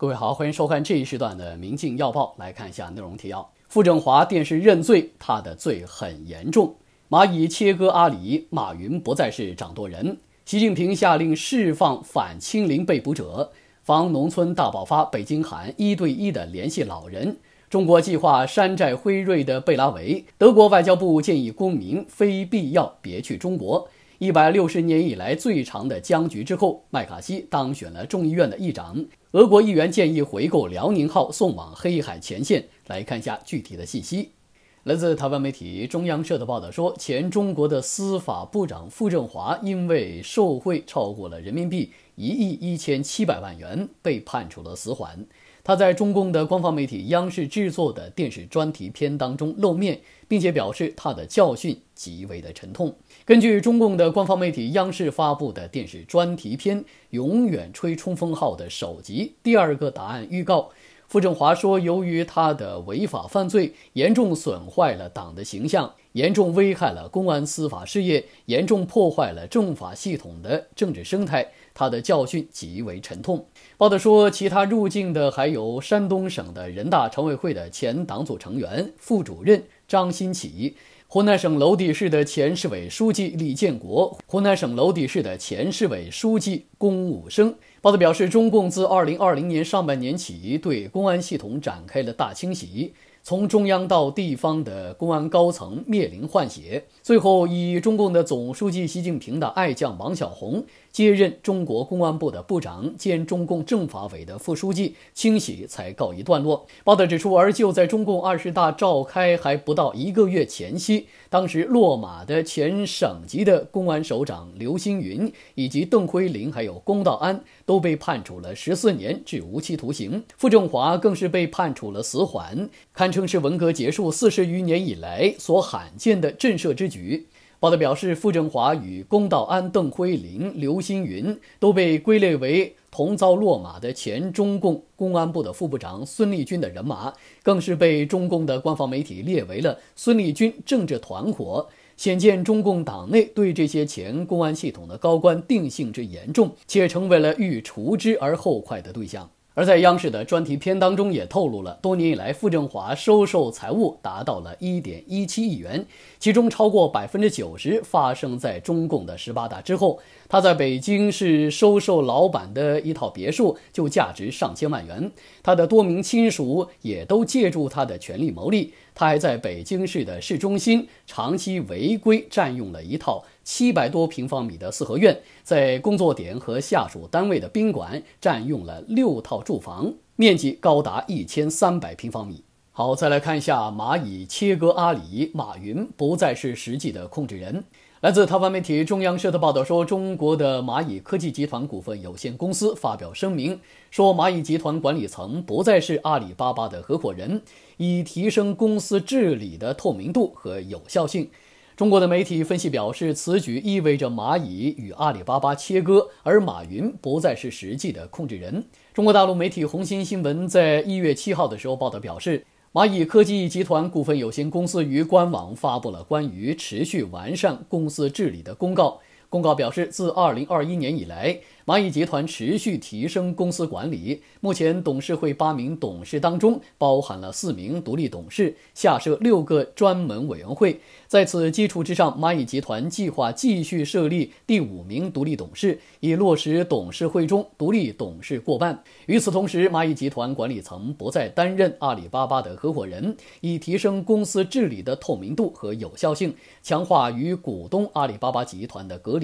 各位好，欢迎收看这一时段的《明镜要报》，来看一下内容提要：傅政华电视认罪，他的罪很严重；蚂蚁切割阿里，马云不再是掌舵人；习近平下令释放反清零被捕者，防农村大爆发；北京喊一对一的联系老人；中国计划山寨辉瑞的贝拉维；德国外交部建议公民非必要别去中国；一百六十年以来最长的僵局之后，麦卡锡当选了众议院的议长。俄国议员建议回购辽宁号，送往黑海前线。来看一下具体的信息。来自台湾媒体中央社的报道说，前中国的司法部长傅政华因为受贿超过了人民币一亿一千七百万元，被判处了死缓。他在中共的官方媒体央视制作的电视专题片当中露面，并且表示他的教训极为的沉痛。根据中共的官方媒体央视发布的电视专题片《永远吹冲锋号》的首集第二个答案预告。傅政华说：“由于他的违法犯罪严重损坏了党的形象，严重危害了公安司法事业，严重破坏了政法系统的政治生态，他的教训极为沉痛。”报道说，其他入境的还有山东省的人大常委会的前党组成员、副主任张新起，湖南省娄底市的前市委书记李建国，湖南省娄底市的前市委书记龚武生。报道表示，中共自二零二零年上半年起对公安系统展开了大清洗，从中央到地方的公安高层面临换血，最后以中共的总书记习近平的爱将王晓红。接任中国公安部的部长兼中共政法委的副书记，清洗才告一段落。报道指出，而就在中共二十大召开还不到一个月前夕，当时落马的前省级的公安首长刘新云以及邓辉林，还有龚道安都被判处了十四年至无期徒刑，傅政华更是被判处了死缓，堪称是文革结束四十余年以来所罕见的震慑之举。报道表示，傅政华与龚道安、邓辉林、刘新云都被归类为同遭落马的前中共公安部的副部长孙立军的人马，更是被中共的官方媒体列为了孙立军政治团伙。显见中共党内对这些前公安系统的高官定性之严重，且成为了欲除之而后快的对象。而在央视的专题片当中也透露了，多年以来傅政华收受财物达到了一点一七亿元，其中超过百分之九十发生在中共的十八大之后。他在北京市收受老板的一套别墅就价值上千万元，他的多名亲属也都借助他的权力牟利，他还在北京市的市中心长期违规占用了一套。七百多平方米的四合院，在工作点和下属单位的宾馆占用了六套住房，面积高达一千三百平方米。好，再来看一下蚂蚁切割阿里，马云不再是实际的控制人。来自台湾媒体中央社的报道说，中国的蚂蚁科技集团股份有限公司发表声明说，蚂蚁集团管理层不再是阿里巴巴的合伙人，以提升公司治理的透明度和有效性。中国的媒体分析表示，此举意味着蚂蚁与阿里巴巴切割，而马云不再是实际的控制人。中国大陆媒体红星新闻在一月七号的时候报道表示，蚂蚁科技集团股份有限公司于官网发布了关于持续完善公司治理的公告。公告表示，自二零二一年以来，蚂蚁集团持续提升公司管理。目前，董事会八名董事当中包含了四名独立董事，下设六个专门委员会。在此基础之上，蚂蚁集团计划继续设立第五名独立董事，以落实董事会中独立董事过半。与此同时，蚂蚁集团管理层不再担任阿里巴巴的合伙人，以提升公司治理的透明度和有效性，强化与股东阿里巴巴集团的隔。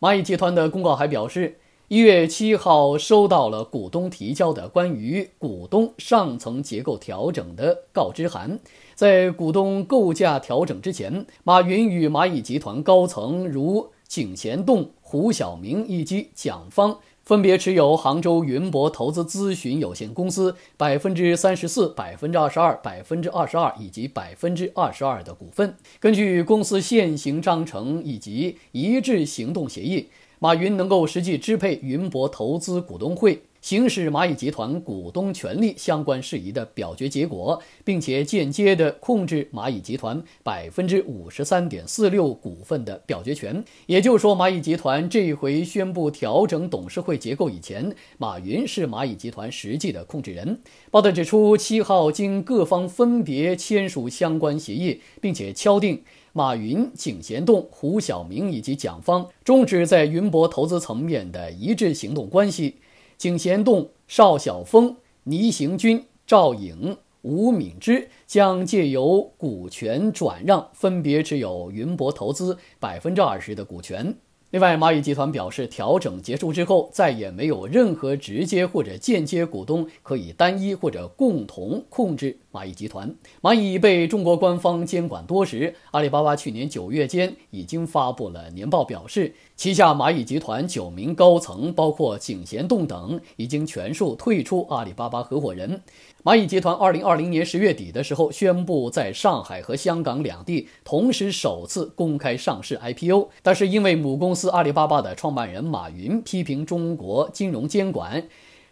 蚂蚁集团的公告还表示，一月七号收到了股东提交的关于股东上层结构调整的告知函。在股东构架调整之前，马云与蚂蚁集团高层如井贤栋、胡晓明以及蒋方。分别持有杭州云博投资咨询有限公司百分之三十四、百分之二十二、百分之二十二以及百分之二十二的股份。根据公司现行章程以及一致行动协议，马云能够实际支配云博投资股东会。行使蚂蚁集团股东权利相关事宜的表决结果，并且间接的控制蚂蚁集团百分之五十三点四六股份的表决权。也就是说，蚂蚁集团这一回宣布调整董事会结构以前，马云是蚂蚁集团实际的控制人。报道指出，七号经各方分别签署相关协议，并且敲定马云、井贤栋、胡晓明以及蒋方终止在云博投资层面的一致行动关系。景贤栋、邵晓峰、倪行军、赵颖、吴敏之将借由股权转让，分别持有云博投资百分之二十的股权。另外，蚂蚁集团表示，调整结束之后，再也没有任何直接或者间接股东可以单一或者共同控制蚂蚁集团。蚂蚁被中国官方监管多时，阿里巴巴去年九月间已经发布了年报，表示旗下蚂蚁集团九名高层，包括井贤栋等，已经全数退出阿里巴巴合伙人。蚂蚁集团二零二零年十月底的时候，宣布在上海和香港两地同时首次公开上市 IPO，但是因为母公司。自阿里巴巴的创办人马云批评中国金融监管，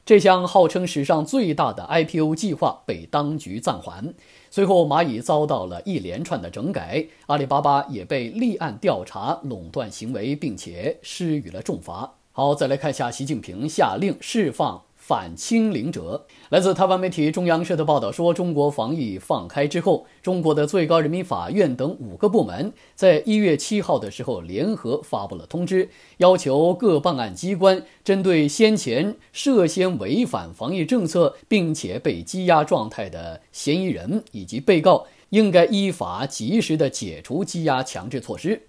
这项号称史上最大的 IPO 计划被当局暂缓。随后，蚂蚁遭到了一连串的整改，阿里巴巴也被立案调查垄断行为，并且施予了重罚。好，再来看一下习近平下令释放。反清零者，来自台湾媒体中央社的报道说，中国防疫放开之后，中国的最高人民法院等五个部门在一月七号的时候联合发布了通知，要求各办案机关针对先前涉嫌违反防疫政策并且被羁押状态的嫌疑人以及被告，应该依法及时的解除羁押强制措施。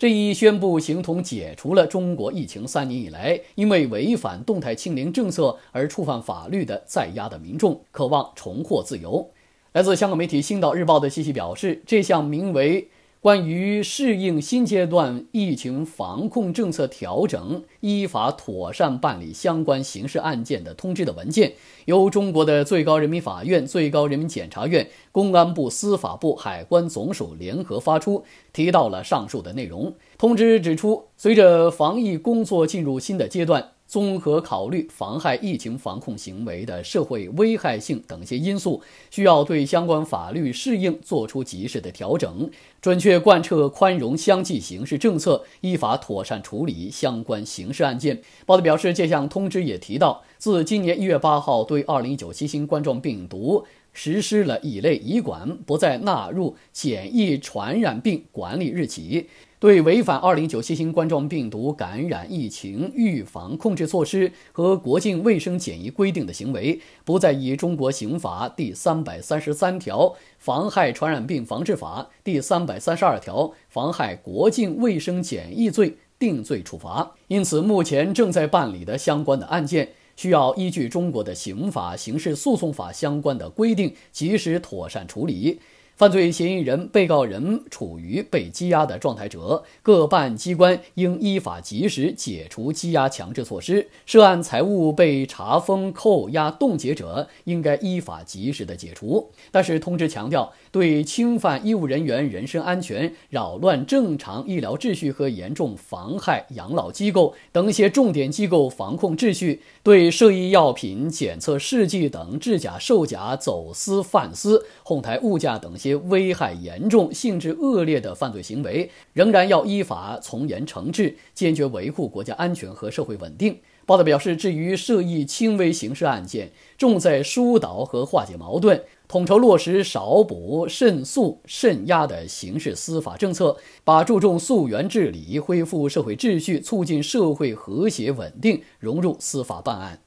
这一宣布形同解除了中国疫情三年以来，因为违反动态清零政策而触犯法律的在押的民众渴望重获自由。来自香港媒体《星岛日报》的信息表示，这项名为。关于适应新阶段疫情防控政策调整、依法妥善办理相关刑事案件的通知的文件，由中国的最高人民法院、最高人民检察院、公安部、司法部、海关总署联合发出，提到了上述的内容。通知指出，随着防疫工作进入新的阶段。综合考虑妨害疫情防控行为的社会危害性等一些因素，需要对相关法律适应作出及时的调整，准确贯彻宽容相济刑事政策，依法妥善处理相关刑事案件。报道表示，这项通知也提到，自今年一月八号对二零一九新型冠状病毒。实施了乙类乙管，不再纳入检疫传染病管理。日起，对违反二零九新型冠状病毒感染疫情预防控制措施和国境卫生检疫规定的行为，不再以《中国刑法》第三百三十三条、《妨害传染病防治法》第三百三十二条、妨害国境卫生检疫罪定罪处罚。因此，目前正在办理的相关的案件。需要依据中国的刑法、刑事诉讼法相关的规定，及时妥善处理。犯罪嫌疑人、被告人处于被羁押的状态者，各办机关应依法及时解除羁押强制措施；涉案财物被查封、扣押、冻结者，应该依法及时的解除。但是通知强调，对侵犯医务人员人身安全、扰乱正常医疗秩序和严重妨害养老机构等一些重点机构防控秩序，对涉医药品检测试剂等制假售假、走私贩私、哄抬物价等些。危害严重、性质恶劣的犯罪行为，仍然要依法从严惩治，坚决维护国家安全和社会稳定。报道表示，至于涉意轻微刑事案件，重在疏导和化解矛盾，统筹落实少补、慎诉慎压的刑事司法政策，把注重溯源治理、恢复社会秩序、促进社会和谐稳定融入司法办案。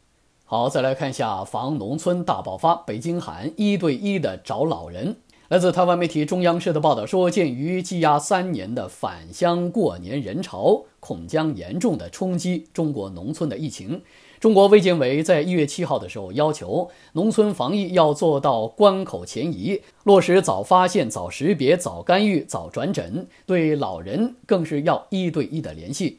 好，再来看一下防农村大爆发，北京喊一对一的找老人。来自台湾媒体中央社的报道说，鉴于积压三年的返乡过年人潮恐将严重的冲击中国农村的疫情，中国卫健委在一月七号的时候要求农村防疫要做到关口前移，落实早发现、早识别、早干预、早转诊，对老人更是要一对一的联系。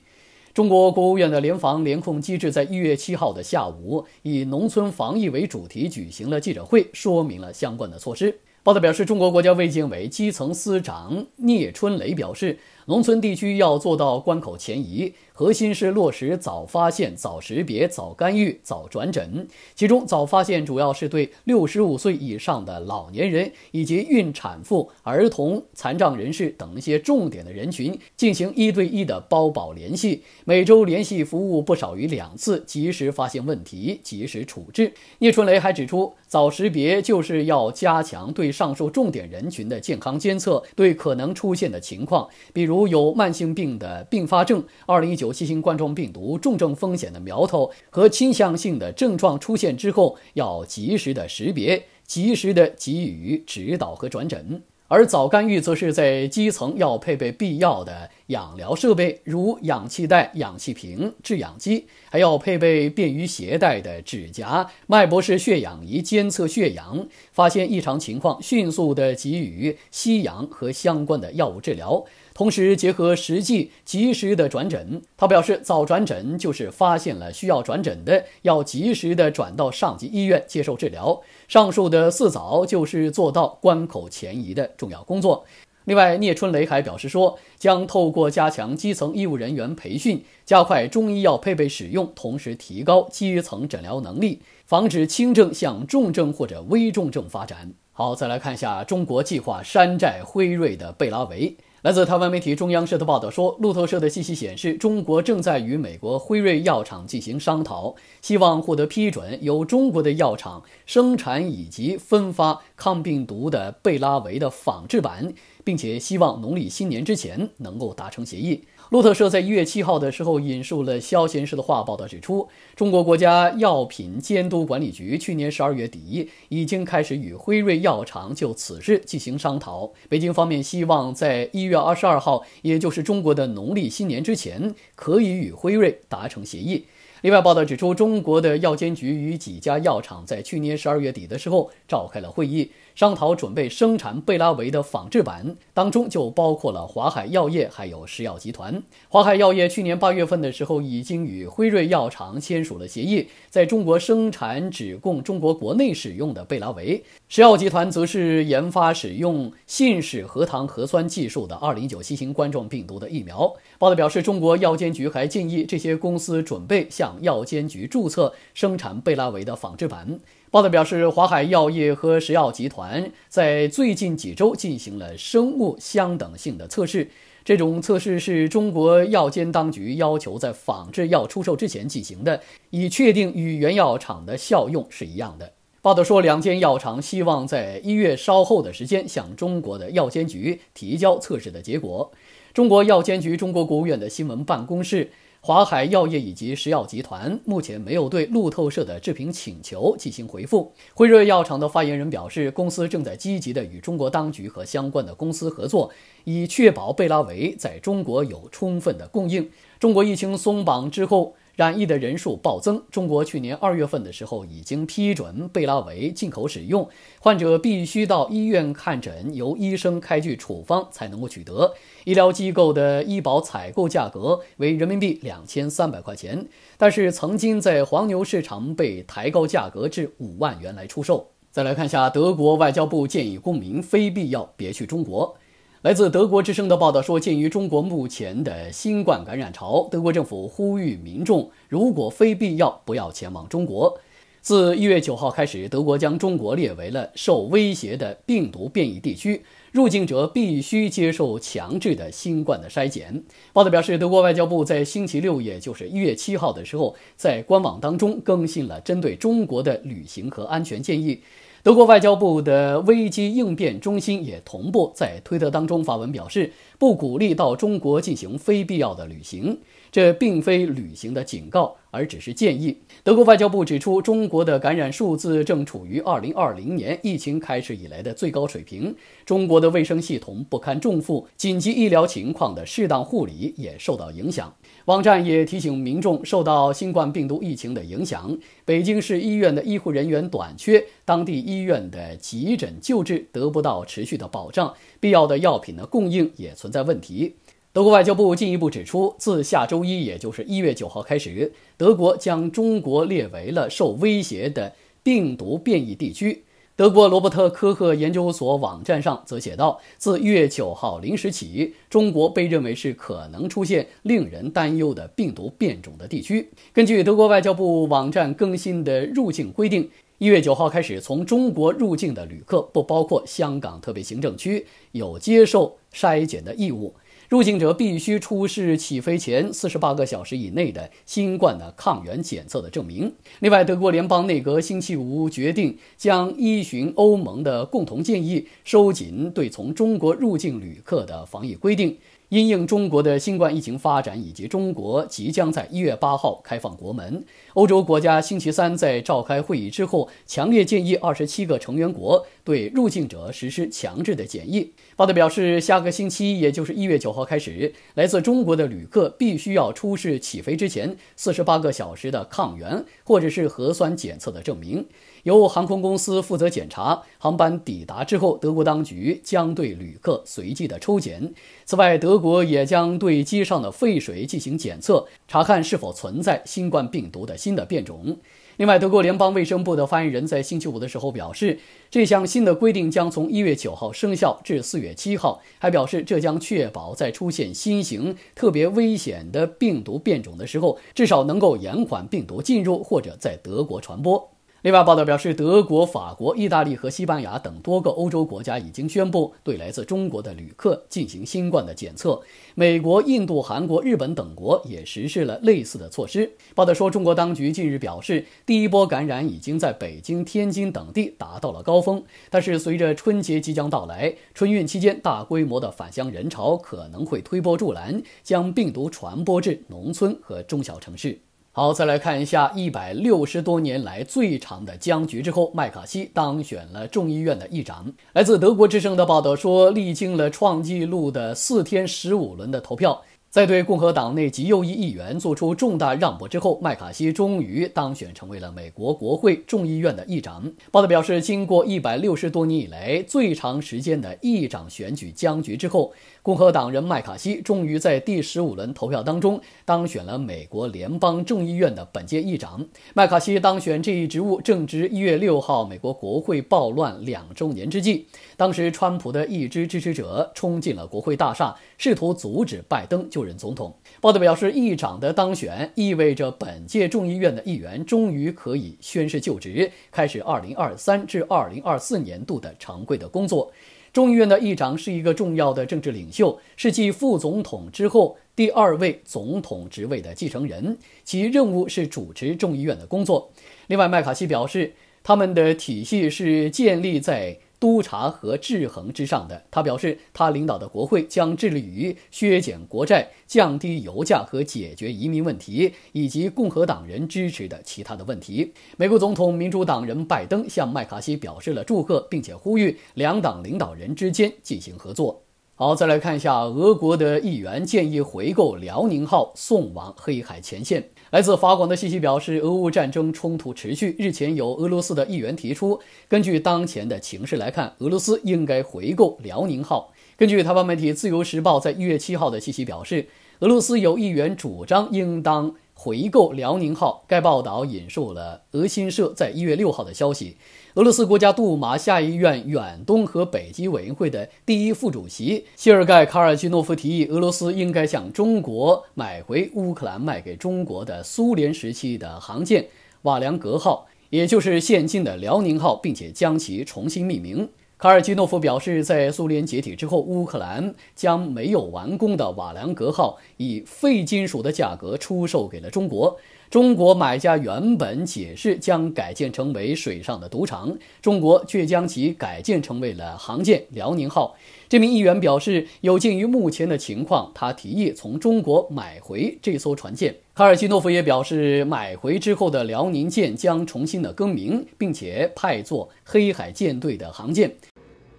中国国务院的联防联控机制在一月七号的下午以农村防疫为主题举行了记者会，说明了相关的措施。报道表示，中国国家卫健委基层司长聂春雷表示，农村地区要做到关口前移。核心是落实早发现、早识别、早干预、早转诊。其中，早发现主要是对六十五岁以上的老年人以及孕产妇、儿童、残障人士等一些重点的人群进行一对一的包保联系，每周联系服务不少于两次，及时发现问题，及时处置。聂春雷还指出，早识别就是要加强对上述重点人群的健康监测，对可能出现的情况，比如有慢性病的并发症。二零一九有新型冠状病毒重症风险的苗头和倾向性的症状出现之后，要及时的识别，及时的给予指导和转诊。而早干预则是在基层要配备必要的养疗设备，如氧气袋、氧气瓶、制氧机，还要配备便于携带的指甲、脉搏式血氧仪，监测血氧，发现异常情况，迅速的给予吸氧和相关的药物治疗，同时结合实际，及时的转诊。他表示，早转诊就是发现了需要转诊的，要及时的转到上级医院接受治疗。上述的四早就是做到关口前移的重要工作。另外，聂春雷还表示说，将透过加强基层医务人员培训，加快中医药配备使用，同时提高基层诊疗能力，防止轻症向重症或者危重症发展。好，再来看一下中国计划山寨辉瑞的贝拉维。来自台湾媒体中央社的报道说，路透社的信息显示，中国正在与美国辉瑞药厂进行商讨，希望获得批准，由中国的药厂生产以及分发抗病毒的贝拉维的仿制版，并且希望农历新年之前能够达成协议。路透社在一月七号的时候引述了肖先生的话，报道指出，中国国家药品监督管理局去年十二月底已经开始与辉瑞药厂就此事进行商讨。北京方面希望在一月二十二号，也就是中国的农历新年之前，可以与辉瑞达成协议。另外，报道指出，中国的药监局与几家药厂在去年十二月底的时候召开了会议。商讨准备生产贝拉维的仿制版，当中就包括了华海药业还有石药集团。华海药业去年八月份的时候已经与辉瑞药厂签署了协议，在中国生产只供中国国内使用的贝拉维。石药集团则是研发使用信使核糖核酸技术的二零一九新型冠状病毒的疫苗。报道表示，中国药监局还建议这些公司准备向药监局注册生产贝拉维的仿制版。报道表示，华海药业和石药集团在最近几周进行了生物相等性的测试。这种测试是中国药监当局要求在仿制药出售之前进行的，以确定与原药厂的效用是一样的。报道说，两间药厂希望在一月稍后的时间向中国的药监局提交测试的结果。中国药监局、中国国务院的新闻办公室。华海药业以及食药集团目前没有对路透社的置评请求进行回复。辉瑞药厂的发言人表示，公司正在积极地与中国当局和相关的公司合作，以确保贝拉维在中国有充分的供应。中国疫情松绑之后。染疫的人数暴增。中国去年二月份的时候已经批准贝拉韦进口使用，患者必须到医院看诊，由医生开具处方才能够取得。医疗机构的医保采购价格为人民币两千三百块钱，但是曾经在黄牛市场被抬高价格至五万元来出售。再来看一下，德国外交部建议公民非必要别去中国。来自德国之声的报道说，鉴于中国目前的新冠感染潮，德国政府呼吁民众，如果非必要，不要前往中国。自一月九号开始，德国将中国列为了受威胁的病毒变异地区，入境者必须接受强制的新冠的筛检。报道表示，德国外交部在星期六，也就是一月七号的时候，在官网当中更新了针对中国的旅行和安全建议。德国外交部的危机应变中心也同步在推特当中发文表示，不鼓励到中国进行非必要的旅行，这并非旅行的警告。而只是建议。德国外交部指出，中国的感染数字正处于2020年疫情开始以来的最高水平，中国的卫生系统不堪重负，紧急医疗情况的适当护理也受到影响。网站也提醒民众，受到新冠病毒疫情的影响，北京市医院的医护人员短缺，当地医院的急诊救治得不到持续的保障，必要的药品的供应也存在问题。德国外交部进一步指出，自下周一，也就是一月九号开始，德国将中国列为了受威胁的病毒变异地区。德国罗伯特科赫研究所网站上则写道，自一月九号零时起，中国被认为是可能出现令人担忧的病毒变种的地区。根据德国外交部网站更新的入境规定，一月九号开始，从中国入境的旅客（不包括香港特别行政区）有接受筛检的义务。入境者必须出示起飞前四十八个小时以内的新冠的抗原检测的证明。另外，德国联邦内阁星期五决定将依循欧盟的共同建议，收紧对从中国入境旅客的防疫规定。因应中国的新冠疫情发展，以及中国即将在一月八号开放国门，欧洲国家星期三在召开会议之后，强烈建议二十七个成员国对入境者实施强制的检疫。报道表示，下个星期，也就是一月九号开始，来自中国的旅客必须要出示起飞之前四十八个小时的抗原或者是核酸检测的证明。由航空公司负责检查航班抵达之后，德国当局将对旅客随机的抽检。此外，德国也将对机上的废水进行检测，查看是否存在新冠病毒的新的变种。另外，德国联邦卫生部的发言人，在星期五的时候表示，这项新的规定将从一月九号生效至四月七号。还表示，这将确保在出现新型特别危险的病毒变种的时候，至少能够延缓病毒进入或者在德国传播。另外，报道表示，德国、法国、意大利和西班牙等多个欧洲国家已经宣布对来自中国的旅客进行新冠的检测。美国、印度、韩国、日本等国也实施了类似的措施。报道说，中国当局近日表示，第一波感染已经在北京、天津等地达到了高峰，但是随着春节即将到来，春运期间大规模的返乡人潮可能会推波助澜，将病毒传播至农村和中小城市。好，再来看一下一百六十多年来最长的僵局之后，麦卡锡当选了众议院的议长。来自德国之声的报道说，历经了创纪录的四天十五轮的投票。在对共和党内极右翼议员做出重大让步之后，麦卡锡终于当选成为了美国国会众议院的议长。报道表示，经过一百六十多年以来最长时间的议长选举僵局之后，共和党人麦卡锡终于在第十五轮投票当中当选了美国联邦众议院的本届议长。麦卡锡当选这一职务正值一月六号美国国会暴乱两周年之际，当时川普的一支支持者冲进了国会大厦，试图阻止拜登就。任总统，报道表示，议长的当选意味着本届众议院的议员终于可以宣誓就职，开始2023至2024年度的常规的工作。众议院的议长是一个重要的政治领袖，是继副总统之后第二位总统职位的继承人，其任务是主持众议院的工作。另外，麦卡锡表示，他们的体系是建立在。督察和制衡之上的，他表示，他领导的国会将致力于削减国债、降低油价和解决移民问题，以及共和党人支持的其他的问题。美国总统民主党人拜登向麦卡锡表示了祝贺，并且呼吁两党领导人之间进行合作。好，再来看一下，俄国的议员建议回购辽宁号，送往黑海前线。来自法广的信息表示，俄乌战争冲突持续，日前有俄罗斯的议员提出，根据当前的情势来看，俄罗斯应该回购辽宁号。根据台湾媒体《自由时报》在一月七号的信息表示，俄罗斯有议员主张应当。回购辽宁号。该报道引述了俄新社在一月六号的消息：俄罗斯国家杜马下议院远东和北极委员会的第一副主席谢尔盖·卡尔基诺夫提议，俄罗斯应该向中国买回乌克兰卖给中国的苏联时期的航舰瓦良格号，也就是现今的辽宁号，并且将其重新命名。卡尔基诺夫表示，在苏联解体之后，乌克兰将没有完工的瓦良格号以废金属的价格出售给了中国。中国买家原本解释将改建成为水上的赌场，中国却将其改建成为了航舰“辽宁号”。这名议员表示，有鉴于目前的情况，他提议从中国买回这艘船舰。卡尔西诺夫也表示，买回之后的“辽宁舰”将重新的更名，并且派作黑海舰队的航舰。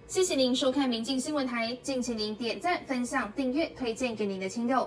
谢谢您收看民进新闻台，敬请您点赞、分享、订阅、推荐给您的亲友。